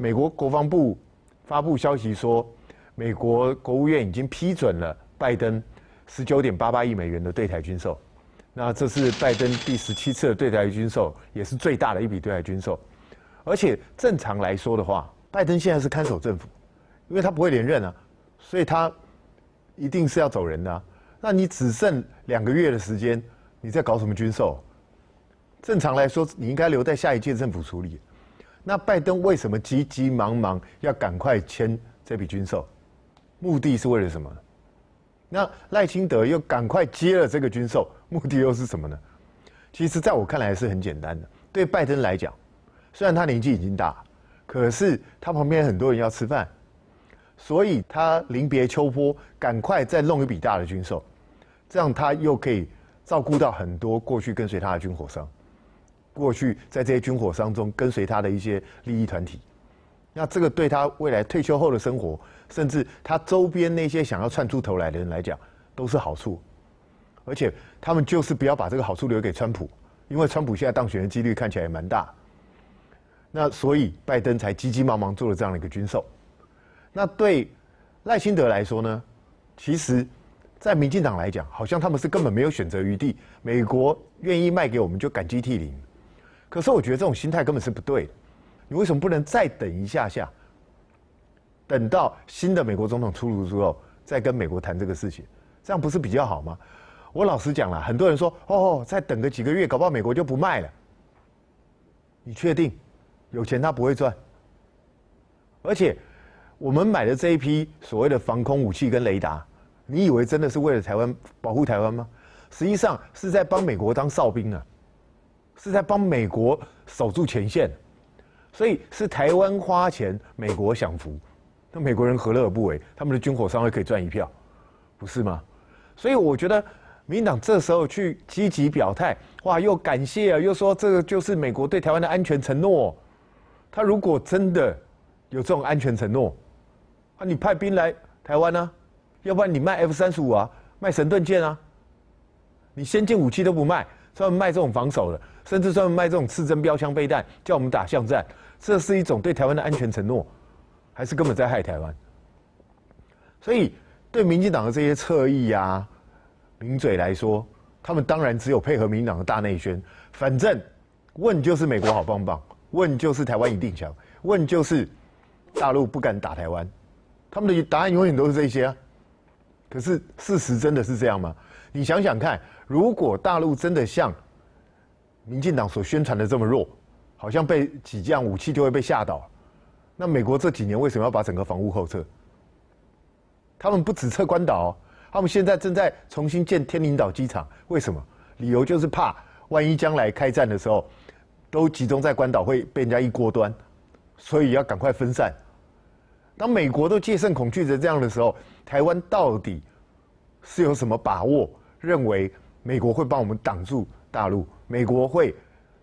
美国国防部发布消息说，美国国务院已经批准了拜登十九点八八亿美元的对台军售。那这是拜登第十七次的对台军售，也是最大的一笔对台军售。而且正常来说的话，拜登现在是看守政府，因为他不会连任啊，所以他一定是要走人的。那你只剩两个月的时间，你在搞什么军售？正常来说，你应该留在下一届政府处理。那拜登为什么急急忙忙要赶快签这笔军售？目的是为了什么？那赖清德又赶快接了这个军售，目的又是什么呢？其实，在我看来是很简单的。对拜登来讲，虽然他年纪已经大，可是他旁边很多人要吃饭，所以他临别秋波赶快再弄一笔大的军售，这样他又可以照顾到很多过去跟随他的军火商。过去在这些军火商中跟随他的一些利益团体，那这个对他未来退休后的生活，甚至他周边那些想要窜出头来的人来讲，都是好处。而且他们就是不要把这个好处留给川普，因为川普现在当选的几率看起来也蛮大。那所以拜登才急急忙忙做了这样的一个军售。那对赖清德来说呢，其实，在民进党来讲，好像他们是根本没有选择余地，美国愿意卖给我们就感激涕零。可是我觉得这种心态根本是不对。的。你为什么不能再等一下下？等到新的美国总统出炉之后，再跟美国谈这个事情，这样不是比较好吗？我老实讲了，很多人说哦，再等个几个月，搞不好美国就不卖了。你确定？有钱他不会赚。而且，我们买的这一批所谓的防空武器跟雷达，你以为真的是为了台湾保护台湾吗？实际上是在帮美国当哨兵啊。是在帮美国守住前线，所以是台湾花钱，美国享福。那美国人何乐而不为？他们的军火商会可以赚一票，不是吗？所以我觉得民党这时候去积极表态，哇，又感谢啊，又说这个就是美国对台湾的安全承诺。他如果真的有这种安全承诺，啊，你派兵来台湾呢？要不然你卖 F 三十五啊，卖神盾舰啊，你先进武器都不卖。专门卖这种防守的，甚至专门卖这种刺针标枪备弹，叫我们打巷战，这是一种对台湾的安全承诺，还是根本在害台湾？所以对民进党的这些侧翼啊、名嘴来说，他们当然只有配合民党的大内宣，反正问就是美国好棒棒，问就是台湾一定强，问就是大陆不敢打台湾，他们的答案永远都是这些。啊。可是事实真的是这样吗？你想想看，如果大陆真的像民进党所宣传的这么弱，好像被几样武器就会被吓倒，那美国这几年为什么要把整个防务后撤？他们不只撤关岛，他们现在正在重新建天宁岛机场，为什么？理由就是怕万一将来开战的时候都集中在关岛会被人家一锅端，所以要赶快分散。当美国都借慎恐惧着这样的时候，台湾到底是有什么把握？认为美国会帮我们挡住大陆，美国会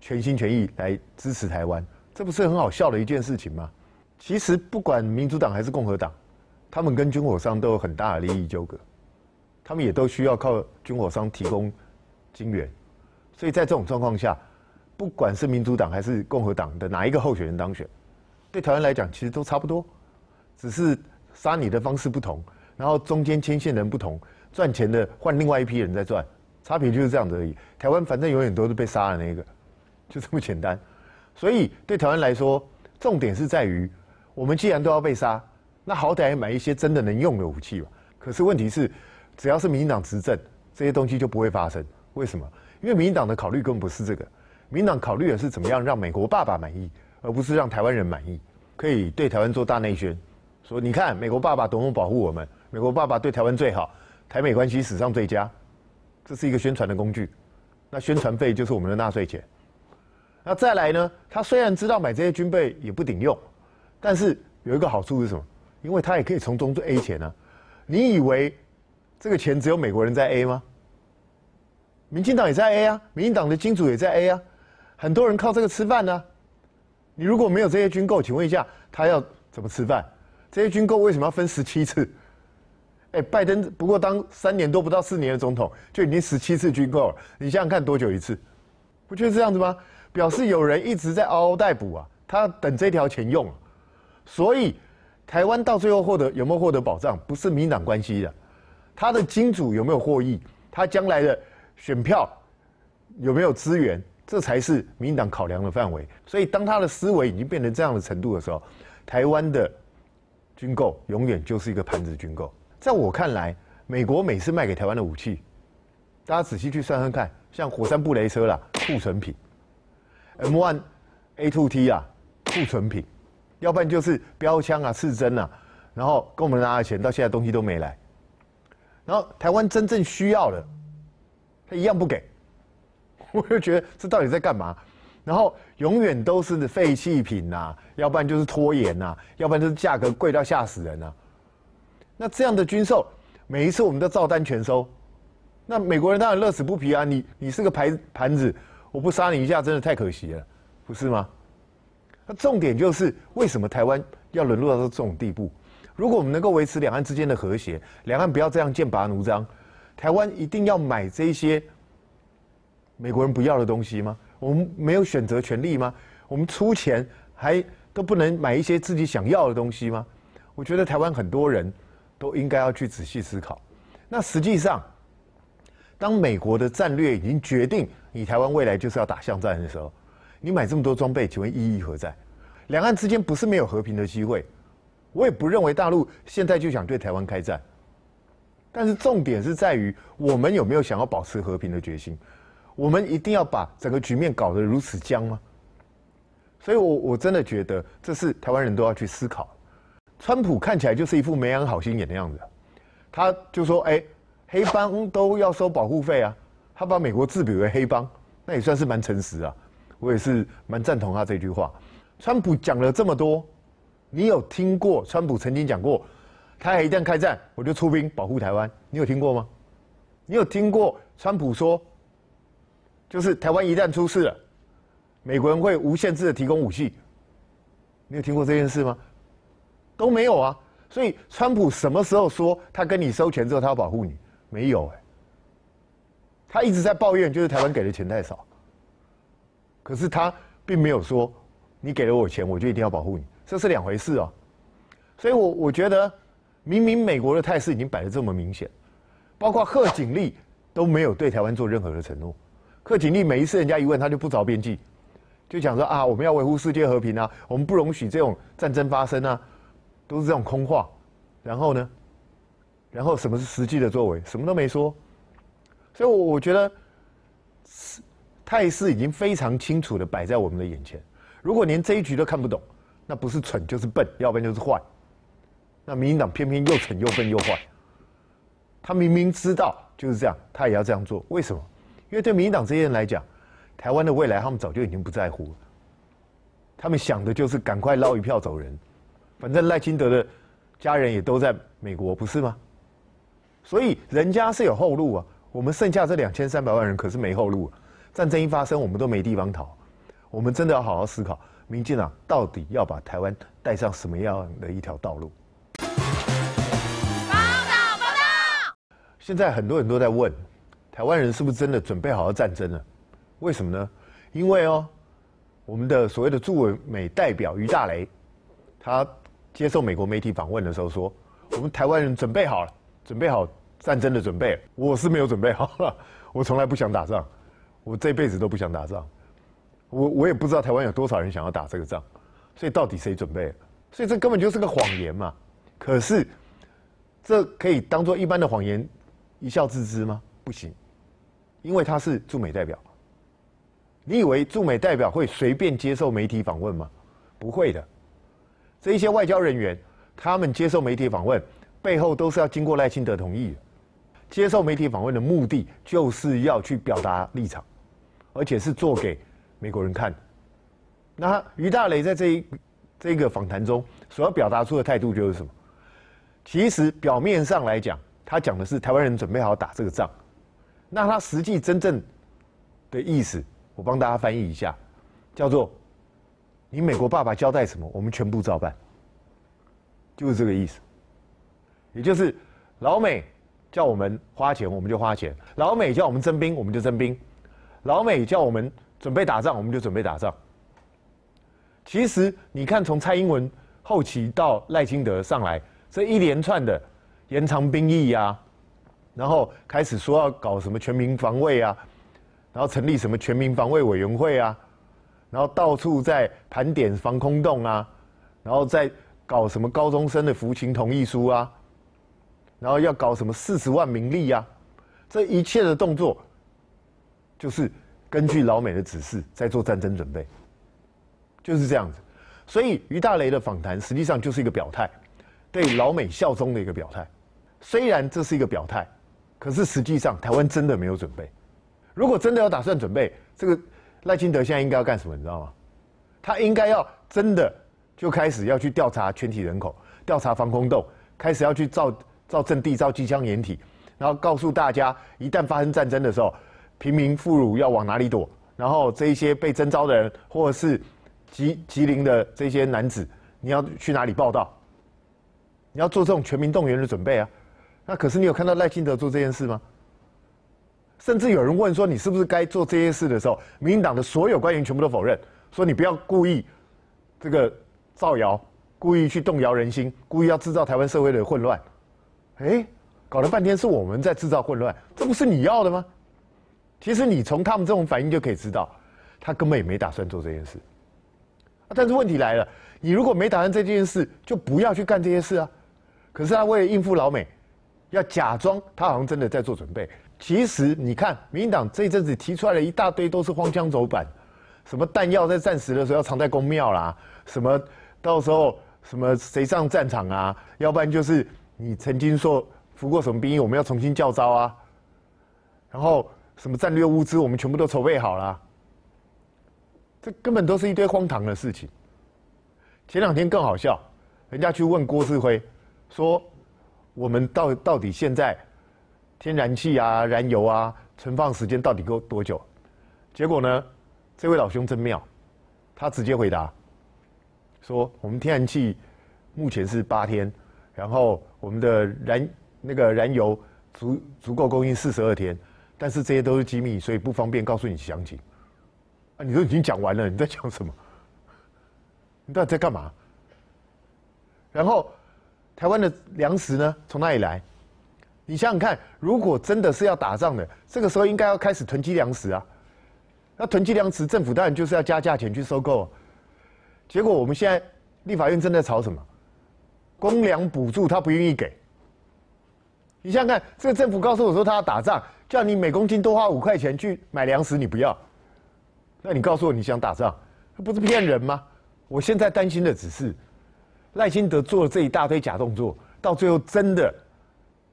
全心全意来支持台湾，这不是很好笑的一件事情吗？其实不管民主党还是共和党，他们跟军火商都有很大的利益纠葛，他们也都需要靠军火商提供金援，所以在这种状况下，不管是民主党还是共和党的哪一个候选人当选，对台湾来讲其实都差不多，只是杀你的方式不同，然后中间牵线人不同。赚钱的换另外一批人在赚，差别就是这样子而已。台湾反正永远都是被杀的那个，就这么简单。所以对台湾来说，重点是在于，我们既然都要被杀，那好歹买一些真的能用的武器吧。可是问题是，只要是民进党执政，这些东西就不会发生。为什么？因为民党的考虑根本不是这个，民党考虑的是怎么样让美国爸爸满意，而不是让台湾人满意。可以对台湾做大内宣，说你看美国爸爸多么保护我们，美国爸爸对台湾最好。台美关系史上最佳，这是一个宣传的工具，那宣传费就是我们的纳税钱。那再来呢？他虽然知道买这些军备也不顶用，但是有一个好处是什么？因为他也可以从中就 A 钱啊。你以为这个钱只有美国人在 A 吗？民进党也在 A 啊，民进党的金主也在 A 啊，很多人靠这个吃饭呢。你如果没有这些军购，请问一下，他要怎么吃饭？这些军购为什么要分十七次？哎，拜登不过当三年多不到四年的总统，就已经十七次军购了。你想想看多久一次？不就是这样子吗？表示有人一直在嗷嗷待哺啊，他等这条钱用所以台湾到最后获得有没有获得保障，不是民党关系的。他的金主有没有获益？他将来的选票有没有资源？这才是民党考量的范围。所以当他的思维已经变成这样的程度的时候，台湾的军购永远就是一个盘子军购。在我看来，美国每次卖给台湾的武器，大家仔细去算算看，像火山布雷车啦，库存品；M1、A2T 啊，库存品；要不然就是标枪啊、刺针啊，然后给我们拿的钱，到现在东西都没来。然后台湾真正需要的，他一样不给，我就觉得这到底在干嘛？然后永远都是废弃品呐，要不然就是拖延呐，要不然就是价格贵到吓死人呐。那这样的军售，每一次我们都照单全收，那美国人当然乐此不疲啊！你你是个盘盘子，我不杀你一下真的太可惜了，不是吗？那重点就是为什么台湾要沦落到这种地步？如果我们能够维持两岸之间的和谐，两岸不要这样剑拔弩张，台湾一定要买这些美国人不要的东西吗？我们没有选择权利吗？我们出钱还都不能买一些自己想要的东西吗？我觉得台湾很多人。都应该要去仔细思考。那实际上，当美国的战略已经决定你台湾未来就是要打巷战的时候，你买这么多装备，请问意义何在？两岸之间不是没有和平的机会，我也不认为大陆现在就想对台湾开战。但是重点是在于我们有没有想要保持和平的决心？我们一定要把整个局面搞得如此僵吗？所以，我我真的觉得这是台湾人都要去思考。川普看起来就是一副没安好心眼的样子，他就说：“哎，黑帮都要收保护费啊！”他把美国自比为黑帮，那也算是蛮诚实啊。我也是蛮赞同他这句话。川普讲了这么多，你有听过川普曾经讲过，台湾一旦开战，我就出兵保护台湾？你有听过吗？你有听过川普说，就是台湾一旦出事了，美国人会无限制的提供武器？你有听过这件事吗？都没有啊，所以川普什么时候说他跟你收钱之后他要保护你？没有哎，他一直在抱怨，就是台湾给的钱太少。可是他并没有说你给了我钱，我就一定要保护你，这是两回事哦。所以我我觉得，明明美国的态势已经摆的这么明显，包括贺锦丽都没有对台湾做任何的承诺。贺锦丽每一次人家一问，他就不着边际，就讲说啊，我们要维护世界和平啊，我们不容许这种战争发生啊。都是这种空话，然后呢？然后什么是实际的作为？什么都没说，所以我觉得，是态势已经非常清楚的摆在我们的眼前。如果连这一局都看不懂，那不是蠢就是笨，要不然就是坏。那民进党偏偏又蠢又笨又坏，他明明知道就是这样，他也要这样做。为什么？因为对民进党这些人来讲，台湾的未来他们早就已经不在乎了，他们想的就是赶快捞一票走人。反正赖清德的家人也都在美国，不是吗？所以人家是有后路啊。我们剩下这两千三百万人可是没后路，战争一发生我们都没地方逃。我们真的要好好思考，民进党到底要把台湾带上什么样的一条道路？报道报道。现在很多人都在问，台湾人是不是真的准备好了战争了？为什么呢？因为哦，我们的所谓的驻委、美代表于大雷，他。接受美国媒体访问的时候说：“我们台湾人准备好了，准备好战争的准备。我是没有准备好了，我从来不想打仗，我这辈子都不想打仗。我我也不知道台湾有多少人想要打这个仗，所以到底谁准备？所以这根本就是个谎言嘛。可是这可以当做一般的谎言一笑置之吗？不行，因为他是驻美代表。你以为驻美代表会随便接受媒体访问吗？不会的。”这一些外交人员，他们接受媒体访问，背后都是要经过赖清德同意。接受媒体访问的目的，就是要去表达立场，而且是做给美国人看。那于大雷在这一这个访谈中所要表达出的态度就是什么？其实表面上来讲，他讲的是台湾人准备好打这个仗。那他实际真正的意思，我帮大家翻译一下，叫做。你美国爸爸交代什么，我们全部照办，就是这个意思。也就是老美叫我们花钱，我们就花钱；老美叫我们征兵，我们就征兵；老美叫我们准备打仗，我们就准备打仗。其实你看，从蔡英文后期到赖清德上来，这一连串的延长兵役呀，然后开始说要搞什么全民防卫啊，然后成立什么全民防卫委员会啊。然后到处在盘点防空洞啊，然后在搞什么高中生的服勤同意书啊，然后要搞什么四十万名利啊，这一切的动作，就是根据老美的指示在做战争准备，就是这样子。所以于大雷的访谈实际上就是一个表态，对老美效忠的一个表态。虽然这是一个表态，可是实际上台湾真的没有准备。如果真的要打算准备这个。赖清德现在应该要干什么？你知道吗？他应该要真的就开始要去调查全体人口，调查防空洞，开始要去造造阵地、造机枪掩体，然后告诉大家，一旦发生战争的时候，平民妇孺要往哪里躲，然后这一些被征召的人，或者是吉吉林的这些男子，你要去哪里报道？你要做这种全民动员的准备啊！那可是你有看到赖清德做这件事吗？甚至有人问说：“你是不是该做这些事？”的时候，民进党的所有官员全部都否认，说：“你不要故意这个造谣，故意去动摇人心，故意要制造台湾社会的混乱。”哎，搞了半天是我们在制造混乱，这不是你要的吗？其实你从他们这种反应就可以知道，他根本也没打算做这件事。但是问题来了，你如果没打算这件事，就不要去干这些事啊。可是他为了应付老美，要假装他好像真的在做准备。其实你看，民进党这一阵子提出来的一大堆都是荒腔走板，什么弹药在战时的时候要藏在公庙啦，什么到时候什么谁上战场啊，要不然就是你曾经说服过什么兵役，我们要重新叫招啊，然后什么战略物资我们全部都筹备好了，这根本都是一堆荒唐的事情。前两天更好笑，人家去问郭志辉，说我们到到底现在。天然气啊，燃油啊，存放时间到底够多久？结果呢，这位老兄真妙，他直接回答说：“我们天然气目前是八天，然后我们的燃那个燃油足足够供应四十二天，但是这些都是机密，所以不方便告诉你详情。”啊，你都已经讲完了，你在讲什么？你到底在干嘛？然后，台湾的粮食呢，从哪里来？你想想看，如果真的是要打仗的，这个时候应该要开始囤积粮食啊。那囤积粮食，政府当然就是要加价钱去收购。结果我们现在立法院正在吵什么？公粮补助他不愿意给。你想想看，这个政府告诉我说他要打仗，叫你每公斤多花五块钱去买粮食，你不要。那你告诉我你想打仗，不是骗人吗？我现在担心的只是赖清德做了这一大堆假动作，到最后真的。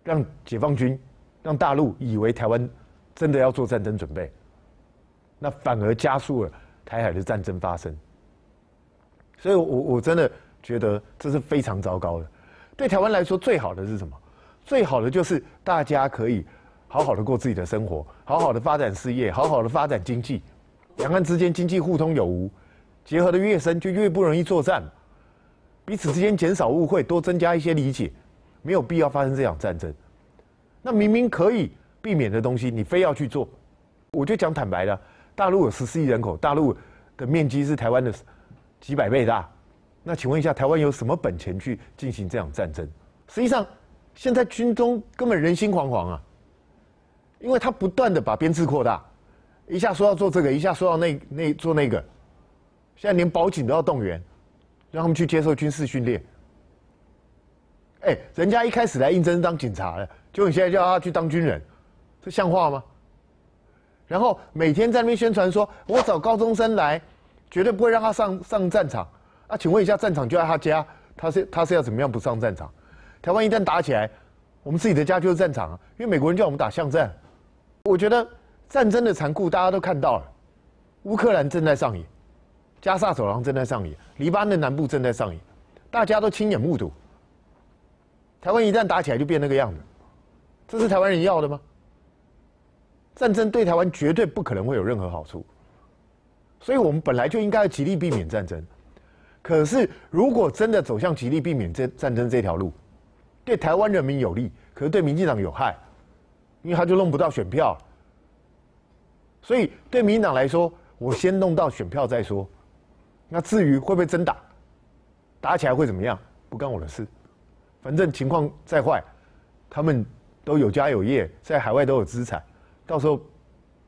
让解放军、让大陆以为台湾真的要做战争准备，那反而加速了台海的战争发生。所以我我真的觉得这是非常糟糕的。对台湾来说，最好的是什么？最好的就是大家可以好好的过自己的生活，好好的发展事业，好好的发展经济。两岸之间经济互通有无，结合的越深，就越不容易作战。彼此之间减少误会，多增加一些理解。没有必要发生这场战争，那明明可以避免的东西，你非要去做，我就讲坦白的，大陆有十四亿人口，大陆的面积是台湾的几百倍大，那请问一下，台湾有什么本钱去进行这场战争？实际上，现在军中根本人心惶惶啊，因为他不断的把编制扩大，一下说要做这个，一下说要那那做那个，现在连保警都要动员，让他们去接受军事训练。哎，人家一开始来应征当警察的，就你现在叫他去当军人，这像话吗？然后每天在那边宣传说，我找高中生来，绝对不会让他上上战场。啊，请问一下，战场就在他家，他是他是要怎么样不上战场？台湾一旦打起来，我们自己的家就是战场，啊，因为美国人叫我们打巷战。我觉得战争的残酷大家都看到了，乌克兰正在上演，加萨走廊正在上演，黎巴嫩南部正在上演，大家都亲眼目睹。台湾一旦打起来就变那个样子，这是台湾人要的吗？战争对台湾绝对不可能会有任何好处，所以我们本来就应该极力避免战争。可是如果真的走向极力避免这战争这条路，对台湾人民有利，可是对民进党有害，因为他就弄不到选票。所以对民进党来说，我先弄到选票再说。那至于会不会真打，打起来会怎么样，不干我的事。反正情况再坏，他们都有家有业，在海外都有资产，到时候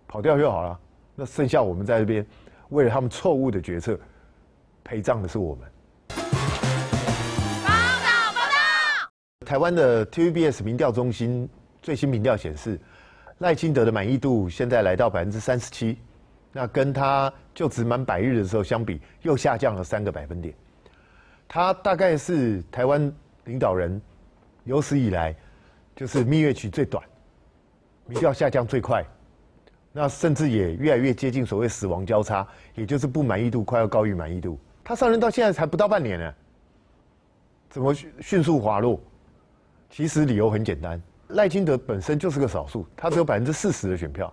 跑掉就好了。那剩下我们在这边，为了他们错误的决策，陪葬的是我们。报道报道。台湾的 TVBS 民调中心最新民调显示，赖清德的满意度现在来到百分之三十七，那跟他就职满百日的时候相比，又下降了三个百分点。他大概是台湾。领导人有史以来就是蜜月期最短，民调下降最快，那甚至也越来越接近所谓死亡交叉，也就是不满意度快要高于满意度。他上任到现在才不到半年呢，怎么迅速滑落？其实理由很简单，赖金德本身就是个少数，他只有百分之四十的选票。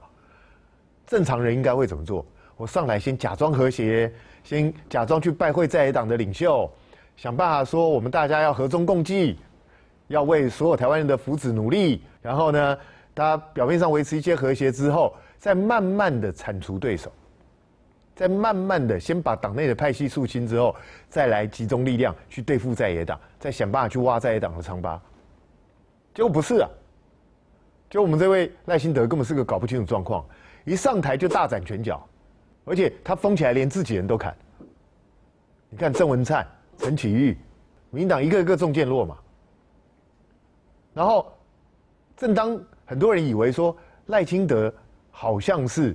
正常人应该会怎么做？我上来先假装和谐，先假装去拜会在野党的领袖。想办法说我们大家要和衷共济，要为所有台湾人的福祉努力。然后呢，他表面上维持一些和谐之后，再慢慢的铲除对手，再慢慢的先把党内的派系肃清之后，再来集中力量去对付在野党，再想办法去挖在野党的长疤。结果不是啊，就我们这位赖辛德根本是个搞不清楚状况，一上台就大展拳脚，而且他疯起来连自己人都砍。你看郑文灿。陈启玉，民党一个一个中箭落嘛。然后，正当很多人以为说赖清德好像是，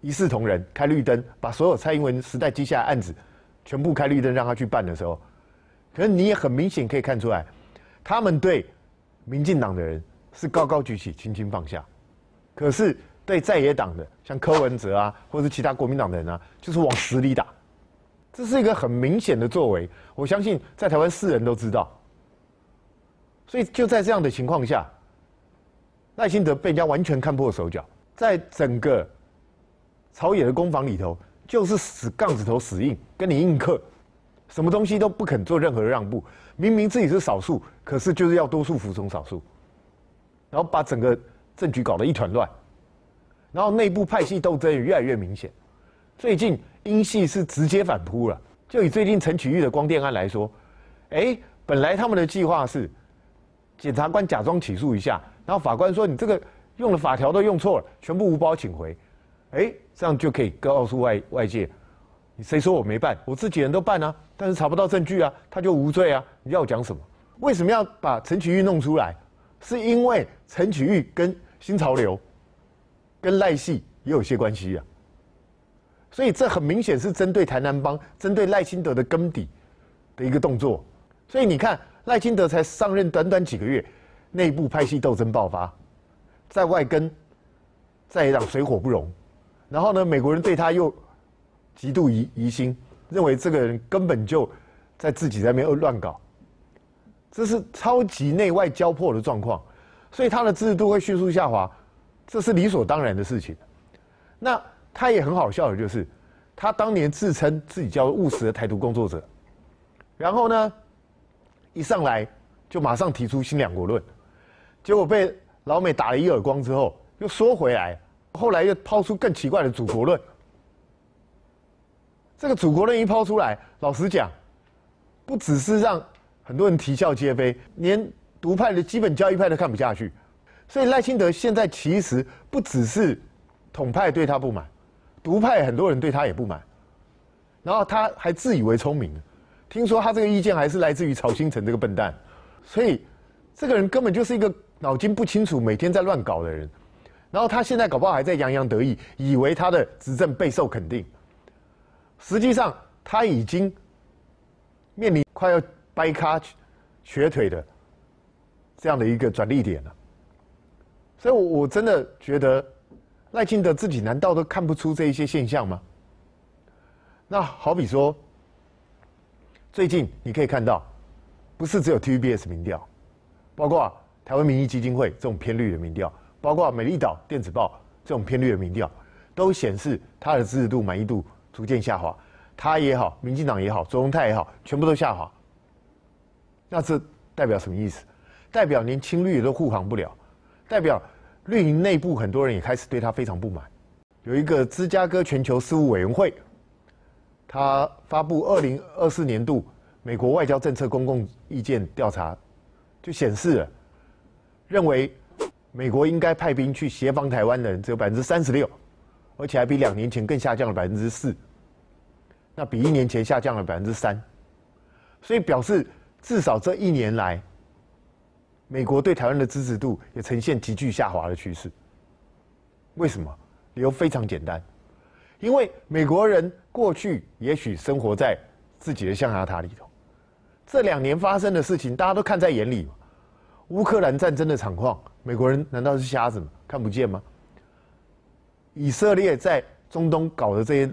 一视同仁开绿灯，把所有蔡英文时代接下来案子，全部开绿灯让他去办的时候，可能你也很明显可以看出来，他们对民进党的人是高高举起轻轻放下，可是对在野党的，像柯文哲啊，或者是其他国民党的人啊，就是往死里打。这是一个很明显的作为，我相信在台湾世人都知道。所以就在这样的情况下，赖清德被人家完全看破手脚，在整个朝野的攻防里头，就是死杠子头、死硬，跟你硬磕，什么东西都不肯做任何让步，明明自己是少数，可是就是要多数服从少数，然后把整个政局搞得一团乱，然后内部派系斗争也越来越明显。最近英系是直接反扑了。就以最近陈启玉的光电案来说，哎，本来他们的计划是，检察官假装起诉一下，然后法官说你这个用的法条都用错了，全部无包请回。哎，这样就可以告诉外外界，谁说我没办，我自己人都办啊，但是查不到证据啊，他就无罪啊。你要讲什么？为什么要把陈启玉弄出来？是因为陈启玉跟新潮流，跟赖系也有些关系啊。所以这很明显是针对台南帮、针对赖清德的根底的一个动作。所以你看，赖清德才上任短短几个月，内部派系斗争爆发，在外跟在党水火不容，然后呢，美国人对他又极度疑疑心，认为这个人根本就在自己在那边乱搞，这是超级内外交迫的状况，所以他的支持度会迅速下滑，这是理所当然的事情。那。他也很好笑的，就是他当年自称自己叫务实的台独工作者，然后呢，一上来就马上提出新两国论，结果被老美打了一耳光之后，又缩回来，后来又抛出更奇怪的祖国论。这个祖国论一抛出来，老实讲，不只是让很多人啼笑皆非，连独派的基本教义派都看不下去。所以赖清德现在其实不只是统派对他不满。独派很多人对他也不满，然后他还自以为聪明，听说他这个意见还是来自于曹新成这个笨蛋，所以这个人根本就是一个脑筋不清楚、每天在乱搞的人，然后他现在搞不好还在洋洋得意，以为他的执政备受肯定，实际上他已经面临快要掰开瘸腿的这样的一个转捩点了，所以，我我真的觉得。赖清德自己难道都看不出这一些现象吗？那好比说，最近你可以看到，不是只有 TVBS 民调，包括台湾民意基金会这种偏绿的民调，包括美丽岛电子报这种偏绿的民调，都显示他的支持度、满意度逐渐下滑，他也好，民进党也好，总统泰也好，全部都下滑。那这代表什么意思？代表连青绿都护航不了，代表。绿营内部很多人也开始对他非常不满。有一个芝加哥全球事务委员会，他发布二零二四年度美国外交政策公共意见调查，就显示了认为美国应该派兵去协防台湾的人只有百分之三十六，而且还比两年前更下降了百分之四，那比一年前下降了百分之三，所以表示至少这一年来。美国对台湾的支持度也呈现急剧下滑的趋势。为什么？理由非常简单，因为美国人过去也许生活在自己的象牙塔里头，这两年发生的事情大家都看在眼里嘛。乌克兰战争的场况，美国人难道是瞎子吗？看不见吗？以色列在中东搞的这些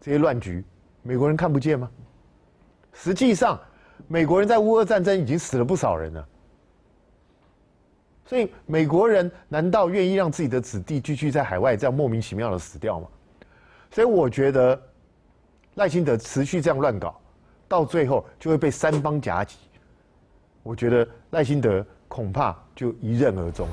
这些乱局，美国人看不见吗？实际上，美国人在乌俄战争已经死了不少人了。所以美国人难道愿意让自己的子弟继续在海外这样莫名其妙的死掉吗？所以我觉得赖清德持续这样乱搞，到最后就会被三方夹击。我觉得赖清德恐怕就一任而终。